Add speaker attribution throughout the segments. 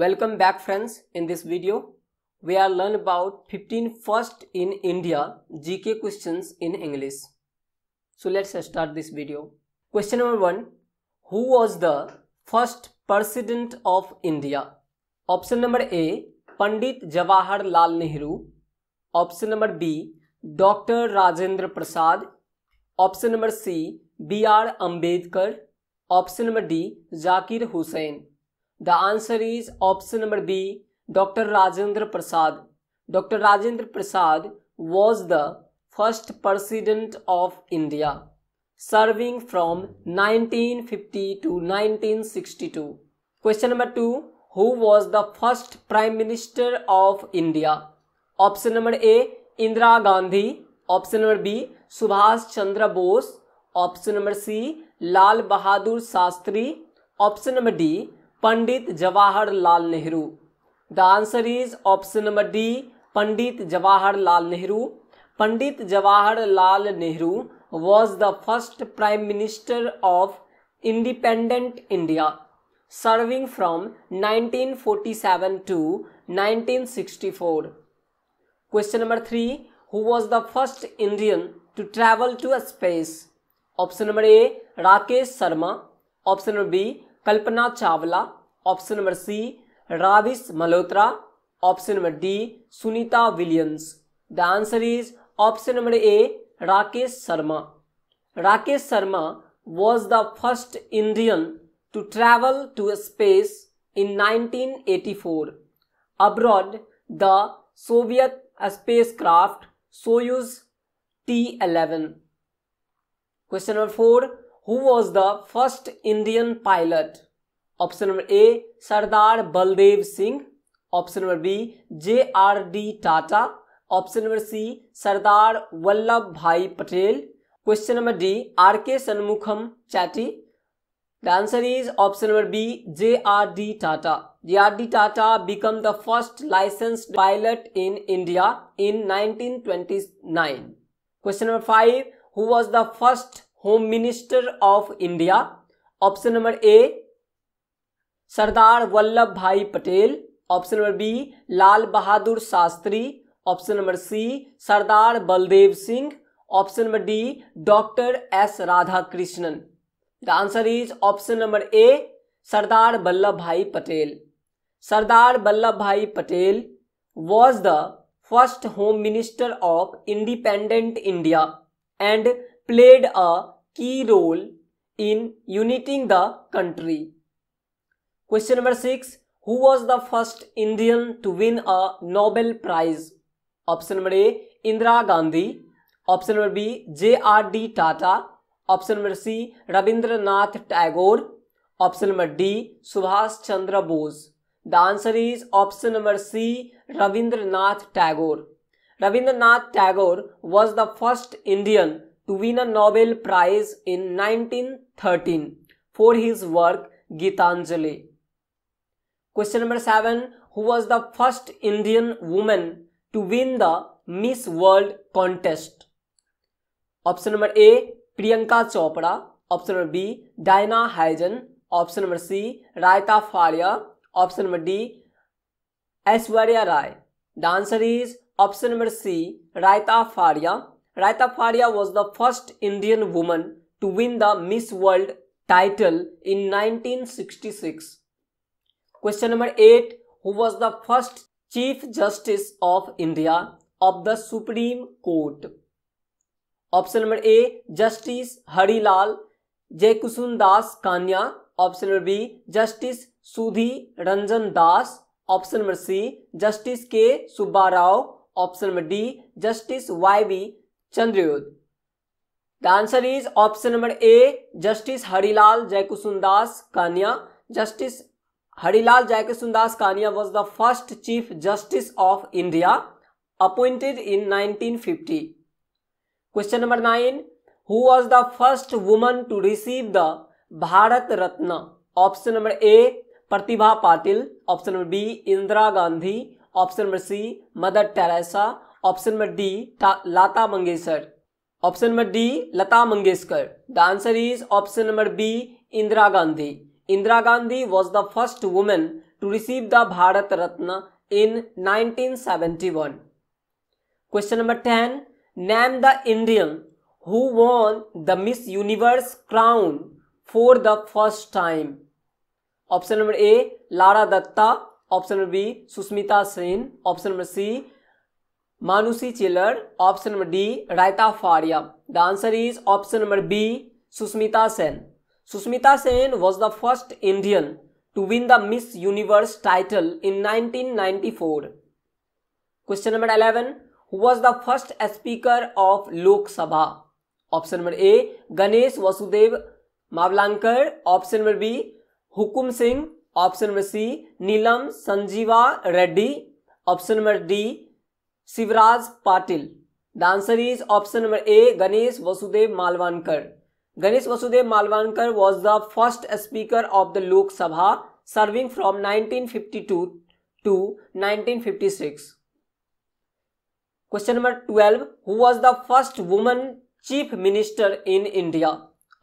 Speaker 1: Welcome back friends. In this video, we are learn about 15 first in India GK questions in English. So let's start this video. Question number 1. Who was the first president of India? Option number A. Pandit jawahar lal Nehru. Option number B. Dr. Rajendra Prasad. Option number C. b r ambedkar option number d zakir hussain The answer is option number B, Dr. Rajendra Prasad. Dr. Rajendra Prasad was the first president of India, serving from 1950 to 1962. Question number 2, who was the first prime minister of India? Option number A, Indira Gandhi. Option number B, Subhas Chandra Bose. Option number C, Lal Bahadur Shastri. Option number D, Pandit Jawaharlal Nehru. The answer is option number D. Pandit Jawaharlal Nehru. Pandit Jawaharlal Nehru was the first Prime Minister of independent India, serving from 1947 to 1964. Question number 3. Who was the first Indian to travel to space? Option number A. Rakesh Sharma. Option number B. Kalpana Chawla. Option number C Ravish Malhotra option number D Sunita Williams the answer is option number A Rakesh Sharma Rakesh Sharma was the first Indian to travel to space in 1984. Abroad, the Soviet spacecraft Soyuz T-11. Question number 4. Who was the first Indian pilot? Option number A Sardar Baldev Singh option number B J R D Tata option number C Sardar Vallabh Bhai Patel question number D R K Shanmukham Chetty the answer is option number B J R D Tata J R D Tata become the first licensed pilot in India in 1929 question number five who was the first home minister of India option number A Sardar Vallabh Bhai Patel option number B Lal Bahadur Shastri option number C Sardar Baldev Singh option number D doctor S Radhakrishnan the answer is option number A Sardar Vallabh Bhai Patel Sardar Vallabh Bhai Patel was the first home minister of independent India and played a key role in uniting the country Question number 6. Who was the first Indian to win a Nobel Prize? Option number A. Indira Gandhi. Option number B. J.R.D. Tata. Option number C. Rabindranath Tagore. Option number D. Subhas Chandra Bose. The answer is option number C. Rabindranath Tagore. Rabindranath Tagore was the first Indian to win a Nobel Prize in 1913 for his work Gitanjali. Question number 7. Who was the first Indian woman to win the Miss World contest? Option number A. Priyanka Chopra. Option number B. Diana Hygen. Option number C. Raita Faria. Option number D. Aishwarya Rai. The answer is option number C. Raita Faria. Raita Faria was the first Indian woman to win the Miss World title in 1966. Question number eight who was the first chief justice of India of the supreme court option number A justice Harilal Jaikusum Das Kania option number B justice Sudhi Ranjan Das option number C justice K Subba Rao option number D justice Y V Chandrachud the answer is option number A justice Harilal Jaikusum Das Kania justice Harilal Jaike Kania was the first chief justice of India appointed in 1950 question number nine who was the first woman to receive the Bharat Ratna option number A Pratibha Patil option number B Indira Gandhi option number C Mother Teresa option number D Lata Mangeshkar option number D Lata Mangeshkar the answer is option number B Indira Gandhi Indira Gandhi was the first women to receive the Bharat Ratna in 1971. Question number ten name the Indian who won the Miss Universe crown for the first time option number A Lara Dutta option number B Sushmita Sen option number C Manushi Chhillar option number D Reita Faria the answer is option number B Sushmita Sen Sushmita Sen was the first Indian to win the Miss Universe title in 1994 question number 11 who was the first speaker of Lok Sabha option number A Ganesh Vasudev Mavalankar option number B Hukum Singh option number C Neelam Sanjiva Reddy option number D Shivraj Patil the answer is option number A Ganesh Vasudev Mavalankar Ganesh Vasudev Mavalankar was the first speaker of the Lok Sabha serving from 1952 to 1956 question number twelve who was the first woman chief minister in India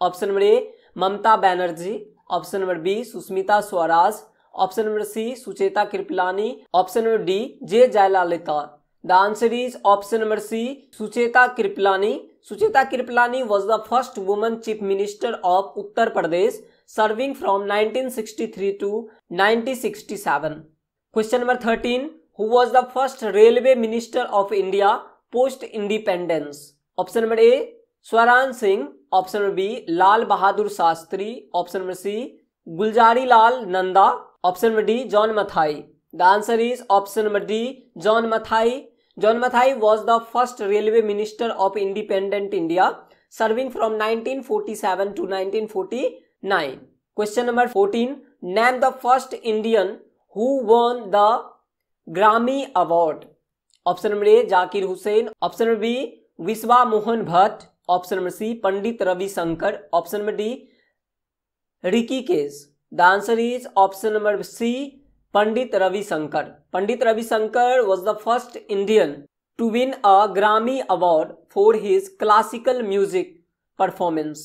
Speaker 1: option number A Mamata Banerjee option number B Sushmita Swaraj option number C Sucheta Kripalani option number D J Jayalalithaa the answer is option number C Sucheta Kripalani Sucheta Kripalani was the first woman chief minister of Uttar Pradesh serving from 1963 to 1967. Question number 13. Who was the first railway minister of India post independence option number A Swaran Singh option number B Lal Bahadur Shastri option number C Gulzari Lal Nanda option number D John Mathai the answer is option number D John Mathai John Mathai was the first railway minister of independent India serving from 1947 to 1949. Question number 14. Name the first Indian who won the Grammy award option number A Zakir Hussain option number B Vishwa Mohan Bhatt option number C Pandit Ravi Shankar option number D Ricky Kej the answer is option number C Pandit Ravi Shankar Pandit Ravi Shankar was the first Indian to win a Grammy award for his classical music performance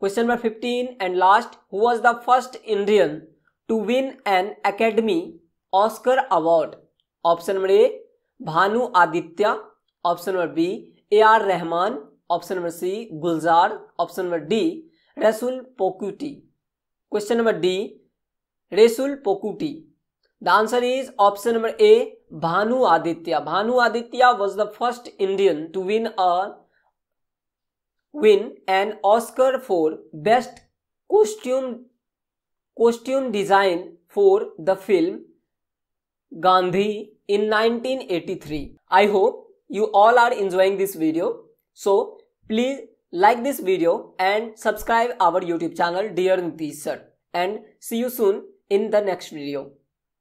Speaker 1: question number fifteen and last who was the first Indian to win an Academy Oscar award option number A Bhanu Aditya option number B A R Rahman option number C Gulzar option number D Resul Pookutty question number D Resul Pookutty the answer is option number A Bhanu Aditya Bhanu Aditya was the first Indian to win a win an Oscar for best costume costume design for the film Gandhi in 1983 I hope you all are enjoying this video so please like this video and subscribe our YouTube channel dear Nitish sir and see you soon in the next video.